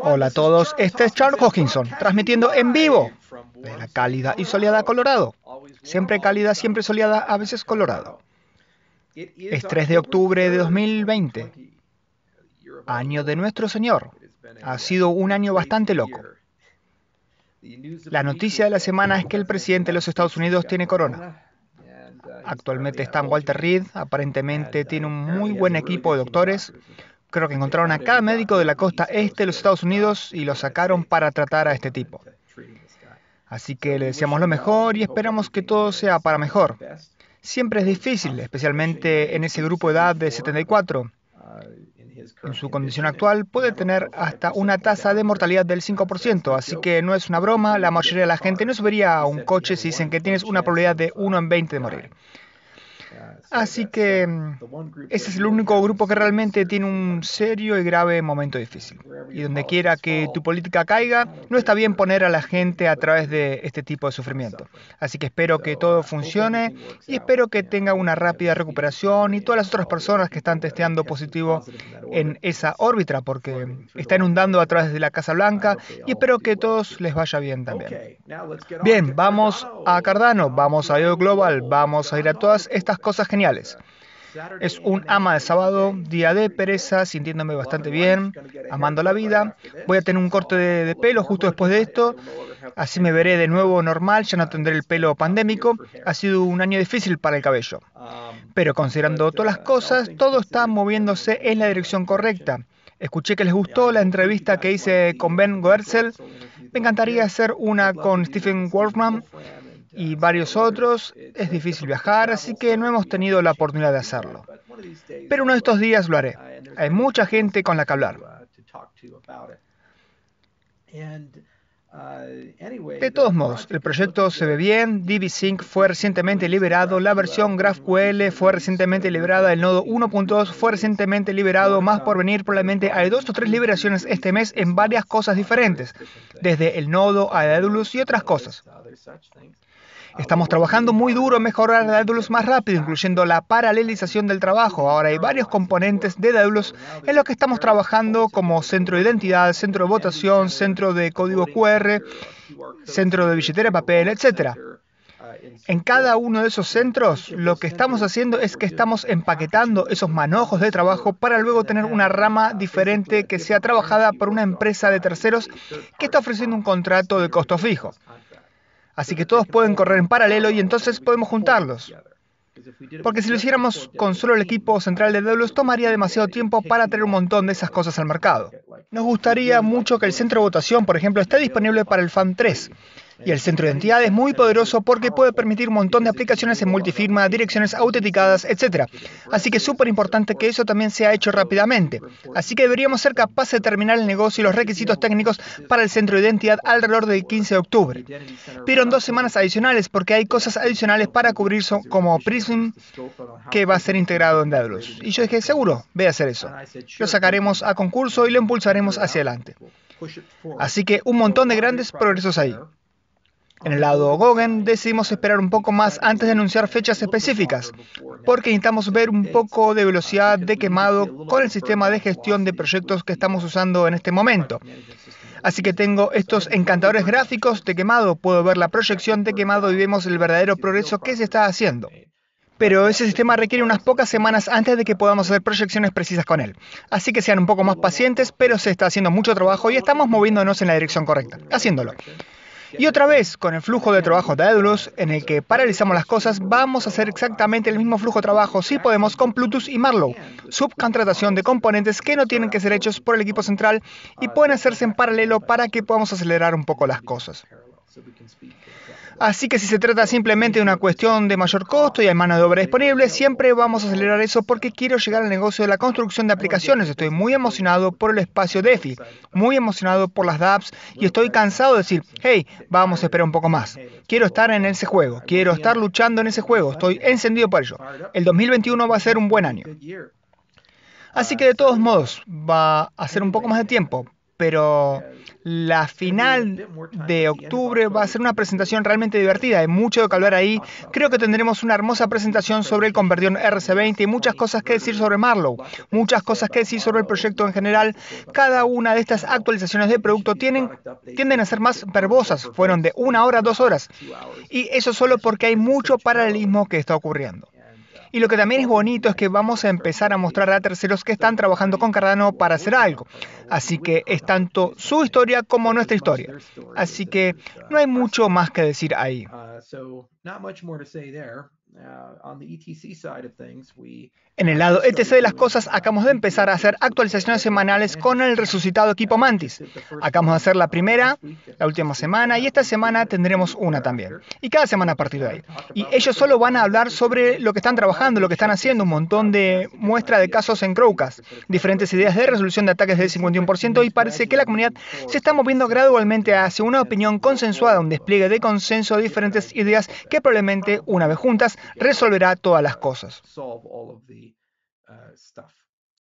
Hola a todos, este es Charles Hawkinson, transmitiendo en vivo de la cálida y soleada Colorado. Siempre cálida, siempre soleada, a veces Colorado. Es 3 de octubre de 2020, año de nuestro Señor. Ha sido un año bastante loco. La noticia de la semana es que el presidente de los Estados Unidos tiene corona. Uh, Actualmente está en Walter Reed, aparentemente uh, tiene un muy buen equipo de doctores creo que encontraron a cada este médico de la costa este de los Estados Unidos y lo sacaron para tratar a este tipo. Así que le deseamos lo mejor y esperamos que todo sea para mejor. Siempre es difícil, especialmente en ese grupo de edad de 74. En su condición actual puede tener hasta una tasa de mortalidad del 5%, así que no es una broma, la mayoría de la gente no subiría a un coche si dicen que tienes una probabilidad de 1 en 20 de morir. Ah, Así que mm, ese es el único grupo que realmente tiene un serio y grave momento difícil. Y donde quiera que tu política caiga, no está bien poner a la gente a través de este tipo de sufrimiento. Así que espero que uh, todo funcione y espero que tenga una rápida recuperación y todas las otras personas que están testeando positivo en esa órbita, porque está inundando a través de la Casa Blanca y espero que a todos les vaya bien también. Bien, vamos a Cardano, vamos a IO Global, vamos a ir a todas estas cosas geniales. Es un ama de sábado, día de pereza, sintiéndome bastante bien, amando la vida. Voy a tener un corte de, pelo justo después de esto, así me veré de nuevo normal, ya no tendré el pelo pandémico. Ha sido un año difícil para el cabello. Um, Pero considerando todas las uh, cosas, todo está moviéndose en la dirección correcta. Escuché que les gustó la entrevista que hice con Ben Goertzel me encantaría hacer una con Stephen Wolfman y varios otros. Es difícil viajar, así que no hemos tenido la oportunidad de hacerlo. Pero uno de estos días lo haré. Hay mucha gente con la que hablar. Uh, De todos modos, el proyecto se ve bien, db fue recientemente liberado, la versión GraphQL fue recientemente liberada, el nodo 1.2 fue recientemente liberado, más por venir, probablemente hay dos o tres liberaciones este mes en varias cosas diferentes, desde el nodo a luz y otras cosas. Estamos trabajando muy duro en mejorar Daedalus más rápido, incluyendo la paralelización del trabajo. Ahora hay varios componentes de Daedalus en los que estamos trabajando como centro de identidad, centro de votación, centro de código QR, centro de billetera de papel, etc. En cada uno de esos centros, lo que estamos haciendo es que estamos empaquetando esos manojos de trabajo para luego tener una rama diferente que sea trabajada por una empresa de terceros que está ofreciendo un contrato de costo fijo. Así que todos pueden correr en paralelo y entonces podemos juntarlos. Porque si lo hiciéramos con solo el equipo central de dobles tomaría demasiado tiempo para traer un montón de esas cosas al mercado. Nos gustaría mucho que el centro de votación, por ejemplo, esté disponible para el Fan 3. Y el centro de identidad es muy poderoso porque puede permitir un montón de aplicaciones en multifirma, direcciones autenticadas, etc. Así que es súper importante que eso también sea hecho rápidamente. Así que deberíamos ser capaces de terminar el negocio y los requisitos técnicos para el centro de identidad alrededor del 15 de octubre. Pero en dos semanas adicionales porque hay cosas adicionales para cubrir como Prism que va a ser integrado en Daedalus. Y yo dije, seguro, voy a hacer eso. Lo sacaremos a concurso y lo impulsaremos hacia adelante. Así que un montón de grandes progresos ahí. En el lado Gogen decidimos esperar un poco más antes de anunciar fechas específicas, porque necesitamos ver un poco de velocidad de quemado con el sistema de gestión de proyectos que estamos usando en este momento. Así que tengo estos encantadores gráficos de quemado, puedo ver la proyección de quemado y vemos el verdadero progreso que se está haciendo. Pero ese sistema requiere unas pocas semanas antes de que podamos hacer proyecciones precisas con él. Así que sean un poco más pacientes, pero se está haciendo mucho trabajo y estamos moviéndonos en la dirección correcta, haciéndolo. Y otra vez, con el flujo de trabajo de Edulus, en el que paralizamos las cosas, vamos a hacer exactamente el mismo flujo de trabajo, si podemos, con Plutus y Marlow. Subcontratación de componentes que no tienen que ser hechos por el equipo central y pueden hacerse en paralelo para que podamos acelerar un poco las cosas. Así que si se trata simplemente de una cuestión de mayor costo y hay mano de obra disponible, siempre vamos a acelerar eso porque quiero llegar al negocio de la construcción de aplicaciones. Estoy muy emocionado por el espacio DeFi, muy emocionado por las dApps y estoy cansado de decir, hey, vamos a esperar un poco más. Quiero estar en ese juego, quiero estar luchando en ese juego, estoy encendido por ello. El 2021 va a ser un buen año. Así que de todos modos, va a ser un poco más de tiempo, pero la final de octubre va a ser una presentación realmente divertida, hay mucho que hablar ahí. Creo que tendremos una hermosa presentación sobre el convertidor RC20 y muchas cosas que decir sobre Marlow, muchas cosas que decir sobre el proyecto en general. Cada una de estas actualizaciones de producto tienen, tienden a ser más verbosas, fueron de una hora a dos horas. Y eso solo porque hay mucho paralelismo que está ocurriendo. Y lo que también es bonito es que vamos a empezar a mostrar a terceros que están trabajando con Cardano para hacer algo. Así que es tanto su historia como nuestra historia. Así que no hay mucho más que decir ahí. Uh, Uh, e en el lado ETC de las cosas, acabamos de empezar a hacer actualizaciones semanales con el resucitado equipo uh, Mantis. Acabamos de hacer la primera, la última semana, y esta semana tendremos una también. Y cada semana a partir de ahí. Y ellos solo van a hablar sobre lo que están trabajando, lo que están haciendo, un montón de muestra de casos en Crowcast, diferentes ideas de resolución de ataques del 51%, y parece que la comunidad se está moviendo gradualmente hacia una opinión consensuada, un despliegue de consenso de diferentes ideas que probablemente una vez juntas resolverá todas las cosas. Uh,